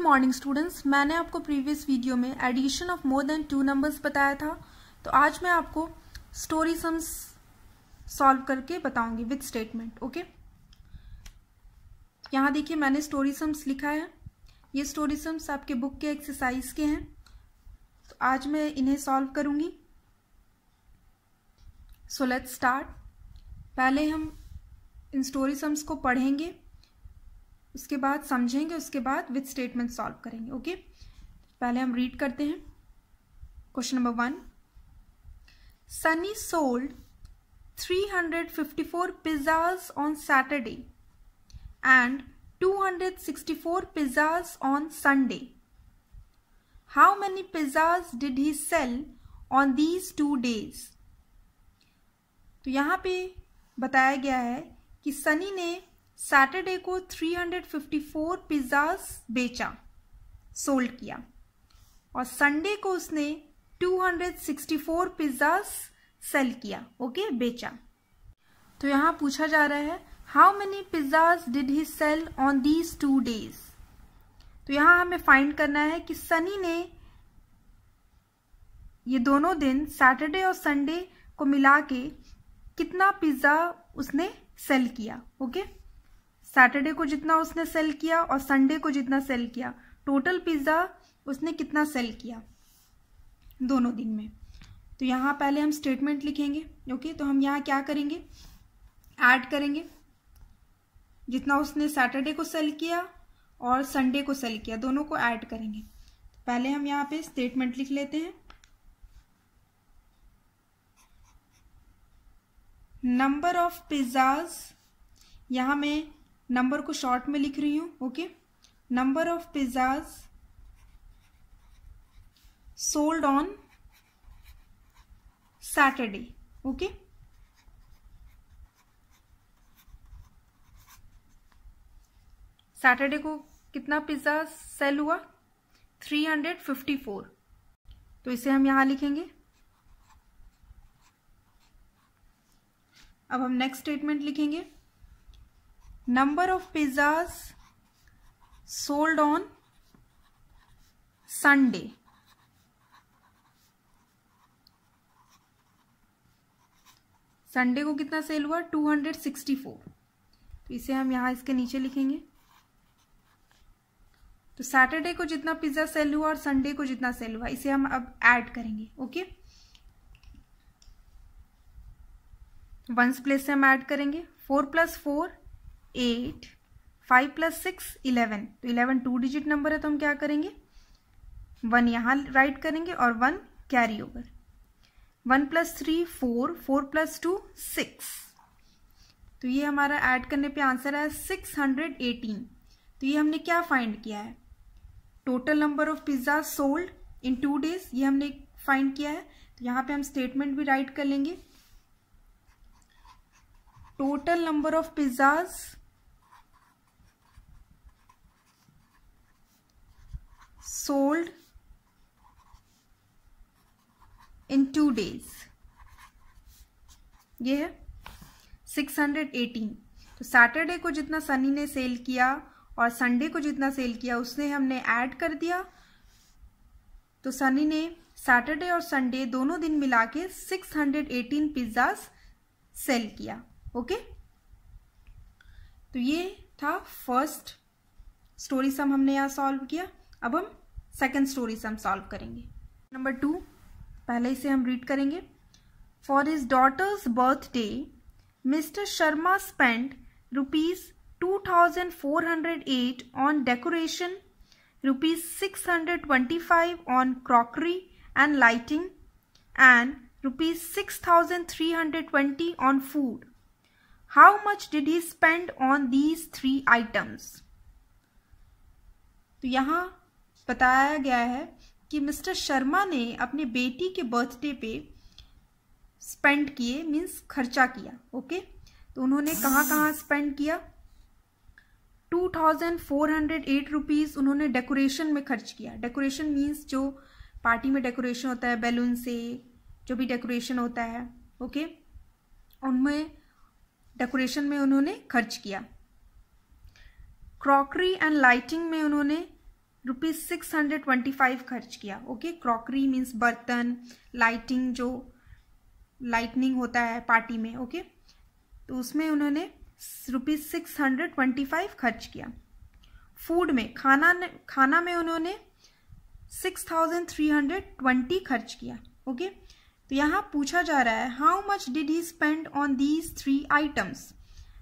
Good morning students मैंने आपको previous video में addition of more than two numbers बताया था तो आज मैं आपको स्टोरी सम्स सॉल्व करके बताऊंगी विथ स्टेटमेंट ओके यहाँ देखिए मैंने स्टोरी सम्स लिखा है ये स्टोरी सम्स आपके बुक के एक्सरसाइज के हैं तो आज मैं इन्हें सॉल्व करूँगी सो लेट्स स्टार्ट पहले हम इन स्टोरी सम्स को पढ़ेंगे उसके बाद समझेंगे उसके बाद विथ स्टेटमेंट सॉल्व करेंगे ओके पहले हम रीड करते हैं question number one Sunny sold 354 and two hundred sixty 264 pizzas on Sunday how many pizzas did he sell on these two days तो यहाँ पे बताया गया है कि सनी ने सैटरडे को 354 पिज़्ज़ास बेचा सोल्ड किया और संडे को उसने 264 पिज़्ज़ास सेल किया ओके okay? बेचा तो यहाँ पूछा जा रहा है how many pizzas did he sell on these two days तो यहाँ हमें फाइंड करना है कि सनी ने ये दोनों दिन सैटरडे और संडे को मिला के कितना पिज़्ज़ा उसने सेल किया ओके okay? सैटरडे को जितना उसने सेल किया और संडे को जितना सेल किया टोटल पिज्ज़ा उसने कितना सेल किया दोनों दिन में तो यहाँ पहले हम स्टेटमेंट लिखेंगे ओके तो हम यहाँ क्या करेंगे ऐड करेंगे जितना उसने सैटरडे को सेल किया और संडे को सेल किया दोनों को ऐड करेंगे तो पहले हम यहाँ पे स्टेटमेंट लिख लेते हैं नंबर ऑफ पिज़्ज़ाज यहाँ मैं नंबर को शॉर्ट में लिख रही हूँ okay number of pizzas sold on Saturday okay Saturday को कितना पिज्जा सेल हुआ 354 तो इसे हम यहां लिखेंगे अब हम नेक्स्ट स्टेटमेंट लिखेंगे number of pizzas sold on Sunday. Sunday को कितना सेल हुआ 264 तो इसे हम यहाँ इसके नीचे लिखेंगे तो सैटरडे को जितना पिज्ज़ा सेल हुआ और संडे को जितना सेल हुआ इसे हम अब ऐड करेंगे ओके वंस प्लेस से हम ऐड करेंगे four plus four eight five plus six eleven तो इलेवन टू डिजिट नंबर है तो हम क्या करेंगे वन यहाँ राइट करेंगे और one carry over one plus three four four plus two six तो ये हमारा ऐड करने पे आंसर है सिक्स हंड्रेड एटीन तो ये हमने क्या फाइंड किया है total number of pizza sold in two days ये हमने फाइंड किया है तो यहाँ पे हम स्टेटमेंट भी राइट कर लेंगे total number of pizzas sold in two days ये है सिक्स हंड्रेड एटीन तो सैटरडे को जितना सनी ने सेल किया और संडे को जितना सेल किया उसने हमने ऐड कर दिया तो सनी ने सैटरडे और संडे दोनों दिन मिला के six hundred eighteen pizzas sell किया ओके तो ये था फर्स्ट स्टोरी सम हमने यहाँ सॉल्व किया अब हम सेकेंड स्टोरी से हम सॉल्व करेंगे नंबर टू पहले इसे हम रीड करेंगे for his daughter's birthday Mister Sharma spend rupees two thousand four hundred eight on decoration and lighting and rupees six thousand three hundred twenty on food how much did he spend on these three items तो यहां बताया गया है कि mister Sharma ने अपने बेटी के बर्थडे पे स्पेंड किए मींस खर्चा किया ओके तो उन्होंने कहाँ कहाँ hmm. स्पेंड किया two thousand four hundred eight rupees उन्होंने डेकोरेशन में खर्च किया डेकोरेशन मींस जो पार्टी में डेकोरेशन होता है बैलून से जो भी डेकोरेशन होता है ओके उनमें डेकोरेशन में उन्होंने खर्च किया क्रॉकरी एंड लाइटिंग में उन्होंने rupees six hundred twenty five खर्च किया ओके क्रॉकरी मीन्स बर्तन लाइटिंग जो लाइटनिंग होता है पार्टी में ओके तो उसमें उन्होंने rupees six hundred twenty five खर्च किया फूड में खाना खाना में उन्होंने six thousand three hundred twenty खर्च किया ओके तो यहाँ पूछा जा रहा है how much did he spend on these three items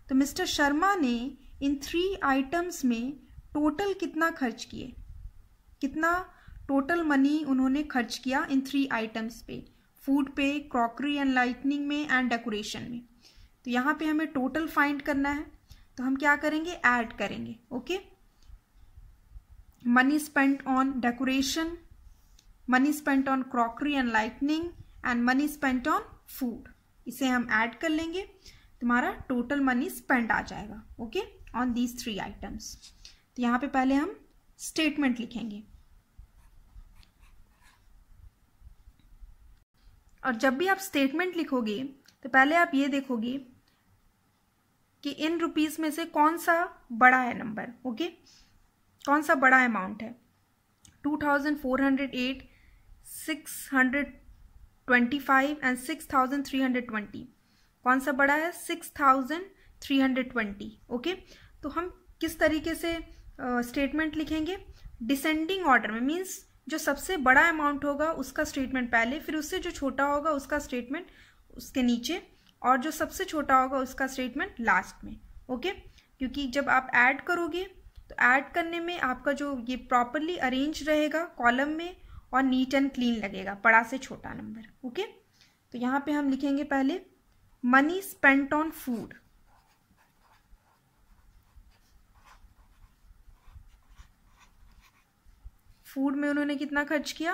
तो मिस्टर शर्मा ने इन थ्री आइटम्स में टोटल कितना खर्च किए कितना टोटल मनी उन्होंने खर्च किया इन थ्री आइटम्स पे फूड पे क्रॉकरी एंड लाइटनिंग में एंड डेकोरेशन में तो यहाँ पे हमें टोटल फाइंड करना है तो हम क्या करेंगे ऐड करेंगे okay money spent on decoration money spent on crockery and lightning and money spent on food इसे हम ऐड कर लेंगे तुम्हारा टोटल मनी स्पेंड आ जाएगा okay on these three items तो यहाँ पे पहले हम स्टेटमेंट लिखेंगे और जब भी आप स्टेटमेंट लिखोगे तो पहले आप ये देखोगे कि इन रुपीज में से कौन सा बड़ा है नंबर ओके कौन सा बड़ा अमाउंट है two thousand four hundred eight six hundred twenty five and six thousand three hundred twenty कौन सा बड़ा है six thousand three hundred twenty okay तो हम किस तरीके से स्टेटमेंट लिखेंगे डिसेंडिंग ऑर्डर में मीन्स जो सबसे बड़ा अमाउंट होगा उसका स्टेटमेंट पहले फिर उससे जो छोटा होगा उसका स्टेटमेंट उसके नीचे और जो सबसे छोटा होगा उसका स्टेटमेंट लास्ट में ओके क्योंकि जब आप ऐड करोगे तो ऐड करने में आपका जो ये प्रॉपरली अरेंज रहेगा कॉलम में और नीट एंड क्लीन लगेगा बड़ा से छोटा नंबर ओके तो यहाँ पे हम लिखेंगे पहले money spent on food food में उन्होंने कितना खर्च किया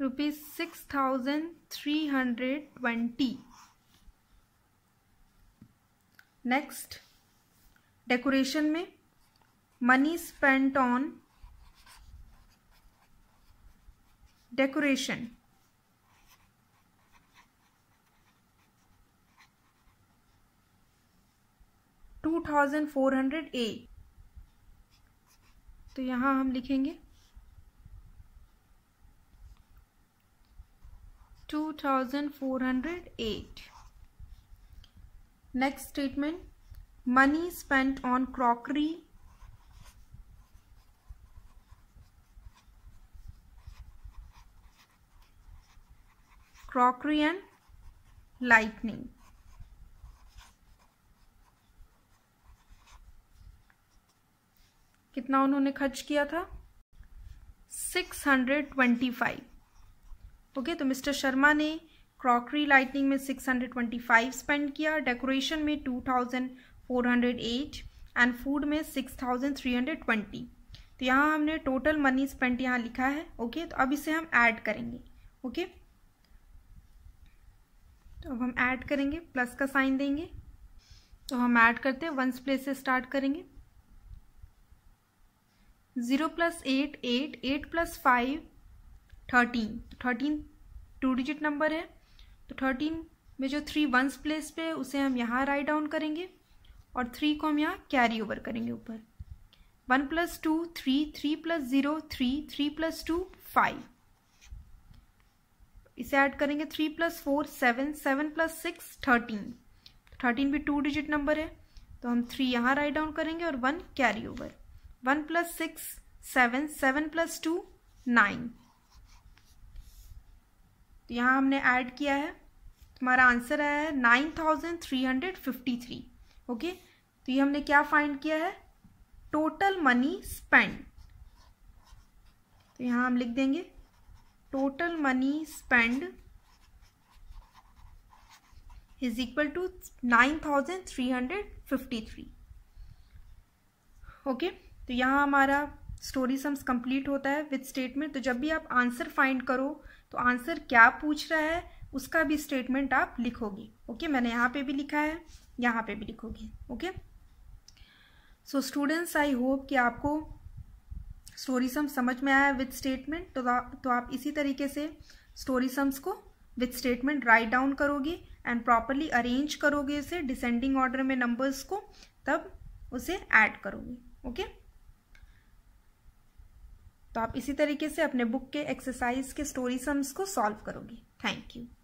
rupees six thousand three hundred twenty next decoration में मनी स्पेंट ऑन डेकोरेशन 2400 ए तो यहां हम लिखेंगे 2408 next statement money spent on crockery crockery and lightning कितना उन्होंने खर्च किया था six hundred twenty five okay तो मिस्टर शर्मा ने क्रॉकरी लाइटनिंग में six hundred twenty five spend किया डेकोरेशन में two thousand four hundred eight and food में six thousand three hundred twenty तो यहाँ हमने टोटल मनी स्पेंड यहाँ लिखा है ओके तो अब इसे हम ऐड करेंगे ओके तो अब हम ऐड करेंगे प्लस का साइन देंगे तो हम ऐड करते हैं वंस प्लेस से स्टार्ट करेंगे zero plus eight eight eight plus five thirteen thirteen two digit number है तो थर्टीन में जो थ्री वंस प्लेस पे उसे हम यहाँ राइट डाउन करेंगे और थ्री को हम यहाँ कैरी ओवर करेंगे ऊपर one plus two three three plus zero three three plus two five इसे ऐड करेंगे three plus four seven seven plus six thirteen thirteen भी टू डिजिट नंबर है तो हम थ्री यहाँ राइट डाउन करेंगे और one carry over one plus six seven seven plus two nine तो यहाँ हमने ऐड किया है हमारा आंसर आया है nine thousand three hundred fifty three okay तो ये हमने क्या फाइंड किया है टोटल मनी स्पेंड तो यहाँ हम लिख देंगे total money spend is equal to nine thousand three hundred fifty three okay तो यहाँ हमारा स्टोरी सम्स कंप्लीट होता है विथ स्टेटमेंट तो जब भी आप आंसर फाइंड करो तो आंसर क्या पूछ रहा है उसका भी स्टेटमेंट आप लिखोगे ओके मैंने यहाँ पे भी लिखा है यहाँ पे भी लिखोगी okay so students I hope कि आपको स्टोरी सम्स समझ में आया विथ स्टेटमेंट तो तो आप इसी तरीके से स्टोरी सम्स को विथ स्टेटमेंट राइट डाउन करोगे एंड प्रॉपरली अरेंज करोगे इसे डिसेंडिंग ऑर्डर में नंबर्स को तब उसे ऐड करोगे ओके okay? तो आप इसी तरीके से अपने बुक के एक्सरसाइज के स्टोरी सम्स को सॉल्व करोगे थैंक यू